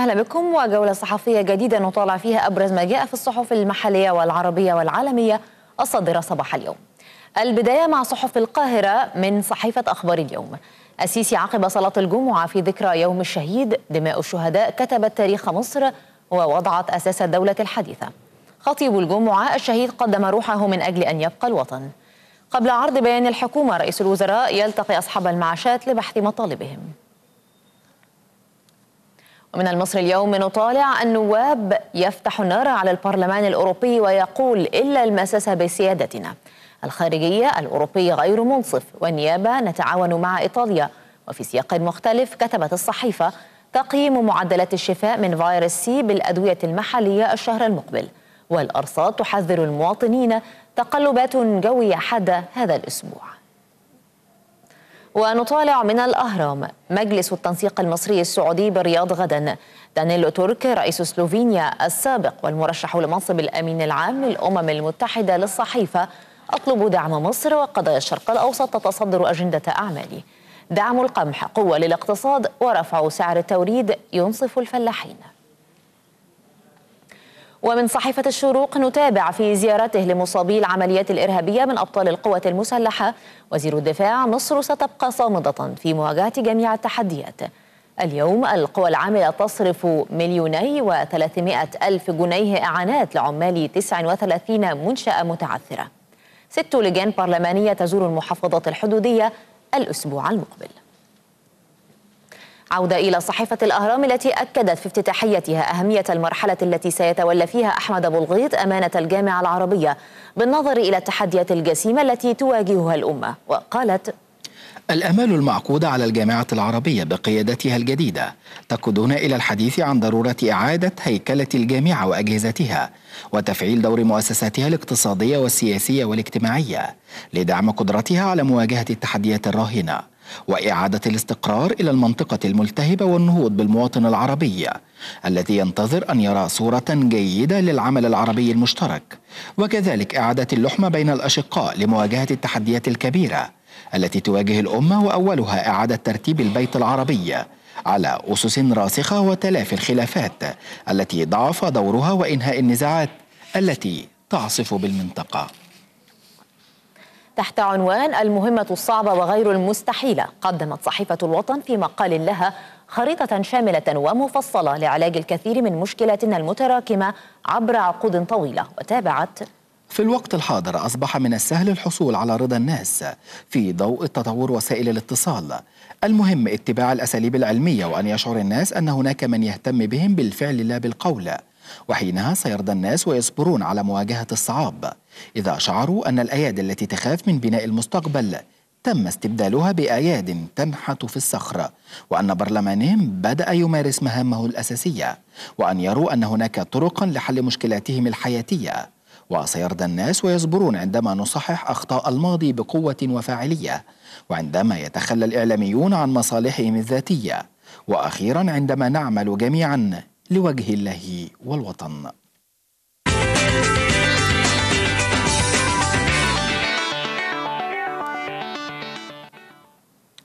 أهلا بكم وجولة صحفية جديدة نطالع فيها أبرز ما جاء في الصحف المحلية والعربية والعالمية الصادرة صباح اليوم البداية مع صحف القاهرة من صحيفة أخبار اليوم السيسي عقب صلاة الجمعة في ذكرى يوم الشهيد دماء الشهداء كتبت تاريخ مصر ووضعت أساس الدولة الحديثة خطيب الجمعة الشهيد قدم روحه من أجل أن يبقى الوطن قبل عرض بيان الحكومة رئيس الوزراء يلتقي أصحاب المعاشات لبحث مطالبهم ومن المصري اليوم نطالع النواب يفتح النار على البرلمان الأوروبي ويقول إلا المساسة بسيادتنا الخارجية الأوروبية غير منصف والنيابة نتعاون مع إيطاليا وفي سياق مختلف كتبت الصحيفة تقييم معدلات الشفاء من فيروس سي بالأدوية المحلية الشهر المقبل والأرصاد تحذر المواطنين تقلبات جوية حادة هذا الأسبوع ونطالع من الأهرام مجلس التنسيق المصري السعودي بالرياض غدا دانيلو تورك رئيس سلوفينيا السابق والمرشح لمنصب الأمين العام للأمم المتحدة للصحيفة أطلب دعم مصر وقضايا الشرق الأوسط تتصدر أجندة أعمالي دعم القمح قوة للاقتصاد ورفع سعر التوريد ينصف الفلاحين ومن صحيفة الشروق نتابع في زيارته لمصابي العمليات الإرهابية من أبطال القوة المسلحة وزير الدفاع مصر ستبقى صامدة في مواجهة جميع التحديات اليوم القوى العاملة تصرف مليوني وثلاثمائة ألف جنيه إعانات لعمال 39 منشأة متعثرة ست لجان برلمانية تزور المحافظات الحدودية الأسبوع المقبل عودة إلى صحيفة الأهرام التي أكدت في افتتاحيتها أهمية المرحلة التي سيتولى فيها أحمد أبو الغيط أمانة الجامعة العربية بالنظر إلى التحديات الجسيمة التي تواجهها الأمة وقالت الآمال المعقودة على الجامعة العربية بقيادتها الجديدة تقودنا إلى الحديث عن ضرورة إعادة هيكلة الجامعة وأجهزتها وتفعيل دور مؤسساتها الاقتصادية والسياسية والاجتماعية لدعم قدرتها على مواجهة التحديات الراهنة وإعادة الاستقرار إلى المنطقة الملتهبة والنهوض بالمواطن العربي الذي ينتظر أن يرى صورة جيدة للعمل العربي المشترك وكذلك إعادة اللحمة بين الأشقاء لمواجهة التحديات الكبيرة التي تواجه الأمة وأولها إعادة ترتيب البيت العربي على أسس راسخة وتلافي الخلافات التي ضعف دورها وإنهاء النزاعات التي تعصف بالمنطقة تحت عنوان المهمة الصعبة وغير المستحيلة قدمت صحيفة الوطن في مقال لها خريطة شاملة ومفصلة لعلاج الكثير من مشكلاتنا المتراكمة عبر عقود طويلة وتابعت في الوقت الحاضر أصبح من السهل الحصول على رضا الناس في ضوء التطور وسائل الاتصال المهم اتباع الأساليب العلمية وأن يشعر الناس أن هناك من يهتم بهم بالفعل لا بالقول وحينها سيرضى الناس ويصبرون على مواجهة الصعاب إذا شعروا أن الأياد التي تخاف من بناء المستقبل تم استبدالها بأياد تنحت في الصخر وأن برلمانهم بدأ يمارس مهامه الأساسية وأن يروا أن هناك طرقا لحل مشكلاتهم الحياتية وسيرضى الناس ويصبرون عندما نصحح أخطاء الماضي بقوة وفاعلية وعندما يتخلى الإعلاميون عن مصالحهم الذاتية وأخيرا عندما نعمل جميعا لوجه الله والوطن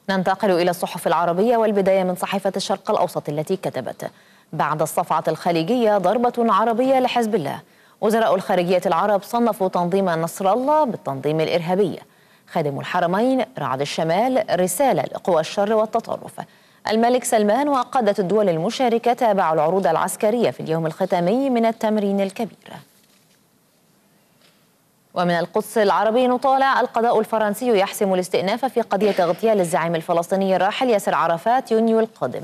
ننتقل إلى الصحف العربية والبداية من صحيفة الشرق الأوسط التي كتبت بعد الصفعة الخليجية ضربة عربية لحزب الله وزراء الخارجية العرب صنفوا تنظيم نصر الله بالتنظيم الإرهابي خادم الحرمين رعد الشمال رسالة لقوى الشر والتطرف الملك سلمان وقادة الدول المشاركة تابعوا العروض العسكرية في اليوم الختامي من التمرين الكبير ومن القدس العربي نطالع القضاء الفرنسي يحسم الاستئناف في قضية اغتيال الزعيم الفلسطيني الراحل ياسر عرفات يونيو القادم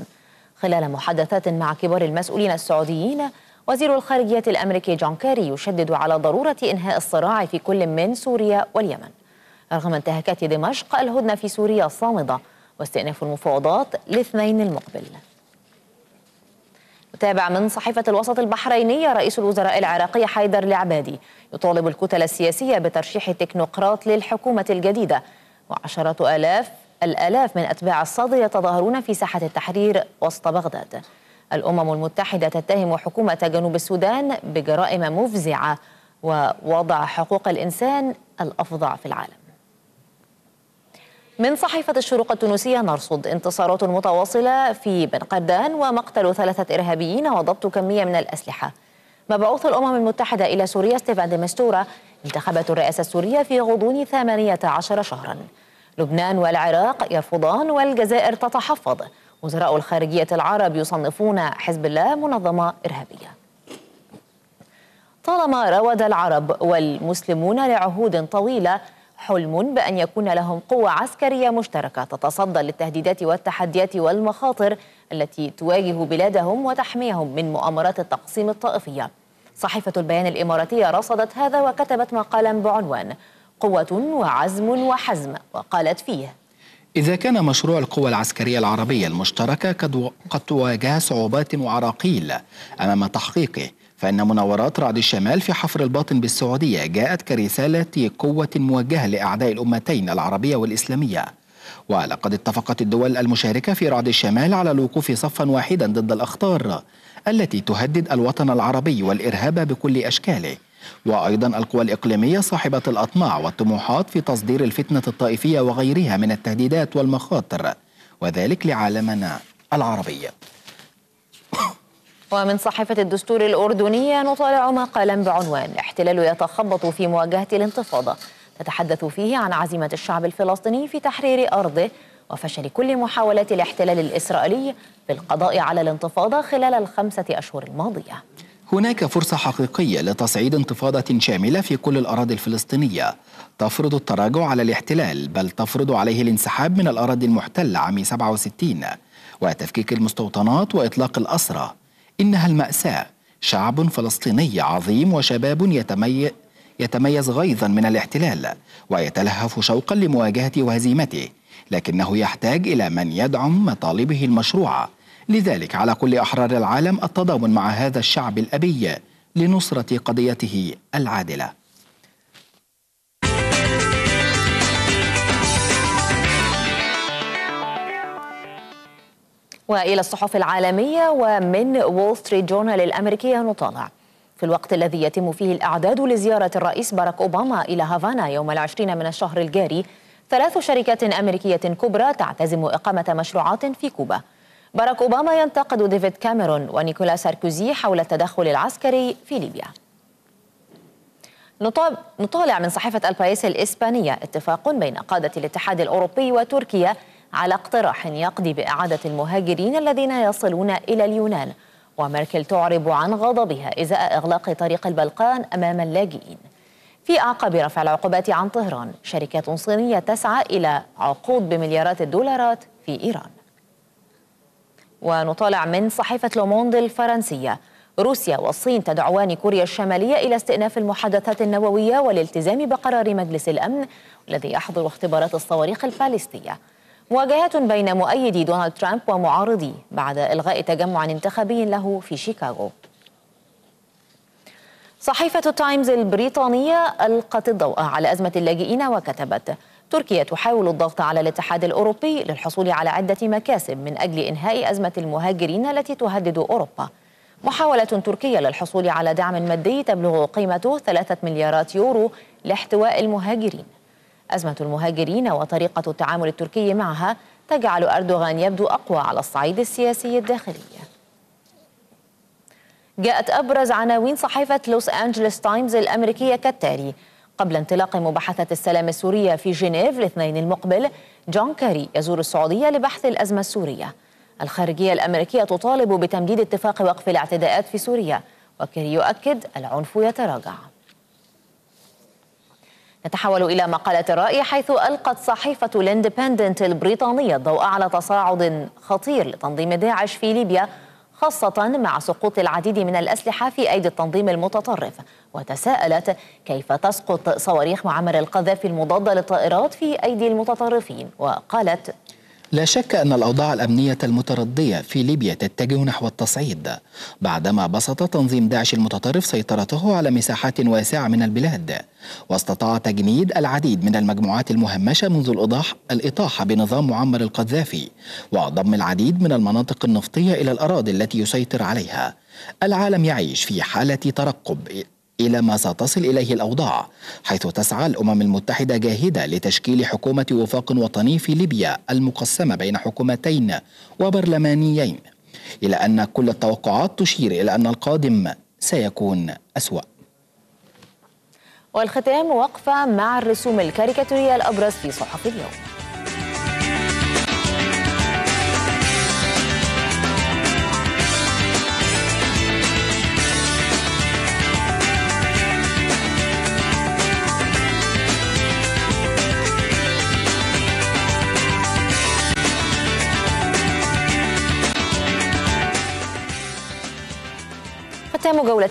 خلال محادثات مع كبار المسؤولين السعوديين وزير الخارجية الأمريكي جون كيري يشدد على ضرورة إنهاء الصراع في كل من سوريا واليمن رغم انتهاكات دمشق الهدنة في سوريا صامدة واستئناف المفاوضات الاثنين المقبل تابع من صحيفة الوسط البحريني رئيس الوزراء العراقي حيدر العبادي يطالب الكتل السياسية بترشيح تكنوقراط للحكومة الجديدة وعشرة آلاف الآلاف من أتباع الصدر يتظاهرون في ساحة التحرير وسط بغداد الأمم المتحدة تتهم حكومة جنوب السودان بجرائم مفزعة ووضع حقوق الإنسان الأفظع في العالم من صحيفة الشروق التونسية نرصد انتصارات متواصلة في بن قردان ومقتل ثلاثة إرهابيين وضبط كمية من الأسلحة مبعوث الأمم المتحدة إلى سوريا ستيفان ديمستورا انتخبت الرئاسة السورية في غضون 18 شهرا لبنان والعراق يرفضان والجزائر تتحفظ وزراء الخارجية العرب يصنفون حزب الله منظمة إرهابية طالما راود العرب والمسلمون لعهود طويلة حلم بأن يكون لهم قوة عسكرية مشتركة تتصدى للتهديدات والتحديات والمخاطر التي تواجه بلادهم وتحميهم من مؤامرات التقسيم الطائفية صحيفة البيان الإماراتية رصدت هذا وكتبت مقالا بعنوان قوة وعزم وحزم وقالت فيه إذا كان مشروع القوى العسكرية العربية المشتركة قد واجه صعوبات وعراقيل أمام تحقيقه فإن مناورات رعد الشمال في حفر الباطن بالسعودية جاءت كرسالة قوة موجهة لأعداء الأمتين العربية والإسلامية ولقد اتفقت الدول المشاركة في رعد الشمال على الوقوف صفا واحدا ضد الأخطار التي تهدد الوطن العربي والإرهاب بكل أشكاله وأيضا القوى الإقليمية صاحبة الأطماع والطموحات في تصدير الفتنة الطائفية وغيرها من التهديدات والمخاطر وذلك لعالمنا العربي ومن صحيفة الدستور الأردنية نطالع مقالا بعنوان احتلال يتخبط في مواجهة الانتفاضة تتحدث فيه عن عزيمة الشعب الفلسطيني في تحرير أرضه وفشل كل محاولات الاحتلال الإسرائيلي في القضاء على الانتفاضة خلال الخمسة أشهر الماضية هناك فرصة حقيقية لتصعيد انتفاضة شاملة في كل الأراضي الفلسطينية تفرض التراجع على الاحتلال بل تفرض عليه الانسحاب من الأراضي المحتلة عام 67 وتفكيك المستوطنات وإطلاق الأسرى إنها المأساة شعب فلسطيني عظيم وشباب يتمي... يتميز غيظا من الاحتلال ويتلهف شوقا لمواجهة وهزيمته لكنه يحتاج إلى من يدعم مطالبه المشروعة لذلك على كل أحرار العالم التضامن مع هذا الشعب الأبي لنصرة قضيته العادلة وإلى الصحف العالمية ومن وول ستريت جورنال الأمريكية نطالع في الوقت الذي يتم فيه الإعداد لزيارة الرئيس باراك أوباما إلى هافانا يوم العشرين من الشهر الجاري ثلاث شركات أمريكية كبرى تعتزم إقامة مشروعات في كوبا باراك أوباما ينتقد ديفيد كاميرون ونيكولا ساركوزي حول التدخل العسكري في ليبيا نطالع من صحيفة البايس الإسبانية اتفاق بين قادة الاتحاد الأوروبي وتركيا على اقتراح يقضي بإعادة المهاجرين الذين يصلون إلى اليونان وميركل تعرب عن غضبها إزاء إغلاق طريق البلقان أمام اللاجئين في أعقاب رفع العقوبات عن طهران شركات صينية تسعى إلى عقود بمليارات الدولارات في إيران ونطالع من صحيفة لوموند الفرنسية روسيا والصين تدعوان كوريا الشمالية إلى استئناف المحادثات النووية والالتزام بقرار مجلس الأمن الذي يحضر اختبارات الصواريخ البالستية مواجهات بين مؤيدي دونالد ترامب ومعارضيه بعد إلغاء تجمع انتخابي له في شيكاغو صحيفة تايمز البريطانية ألقت الضوء على أزمة اللاجئين وكتبت تركيا تحاول الضغط على الاتحاد الأوروبي للحصول على عدة مكاسب من أجل إنهاء أزمة المهاجرين التي تهدد أوروبا محاولة تركية للحصول على دعم مادي تبلغ قيمته 3 مليارات يورو لاحتواء المهاجرين أزمة المهاجرين وطريقة التعامل التركي معها تجعل أردوغان يبدو أقوى على الصعيد السياسي الداخلي جاءت أبرز عناوين صحيفة لوس أنجلوس تايمز الأمريكية كالتالي قبل انطلاق مباحثة السلام السورية في جنيف الاثنين المقبل جون كاري يزور السعودية لبحث الأزمة السورية الخارجية الأمريكية تطالب بتمديد اتفاق وقف الاعتداءات في سوريا وكاري يؤكد العنف يتراجع نتحول إلى مقالة الرأي حيث ألقت صحيفة الاندبندنت البريطانية الضوء على تصاعد خطير لتنظيم داعش في ليبيا خاصة مع سقوط العديد من الأسلحة في أيدي التنظيم المتطرف وتساءلت كيف تسقط صواريخ معمر القذافي المضادة للطائرات في أيدي المتطرفين وقالت لا شك أن الأوضاع الأمنية المتردية في ليبيا تتجه نحو التصعيد بعدما بسط تنظيم داعش المتطرف سيطرته على مساحات واسعة من البلاد واستطاع تجنيد العديد من المجموعات المهمشة منذ الإضاح الإطاحة بنظام معمر القذافي وضم العديد من المناطق النفطية إلى الأراضي التي يسيطر عليها العالم يعيش في حالة ترقب إلى ما ستصل إليه الأوضاع حيث تسعى الأمم المتحدة جاهدة لتشكيل حكومة وفاق وطني في ليبيا المقسمة بين حكومتين وبرلمانيين إلى أن كل التوقعات تشير إلى أن القادم سيكون أسوأ والختام وقفة مع الرسوم الكاريكاتورية الأبرز في صحف اليوم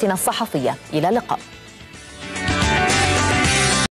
فقرتنا الصحفية إلى اللقاء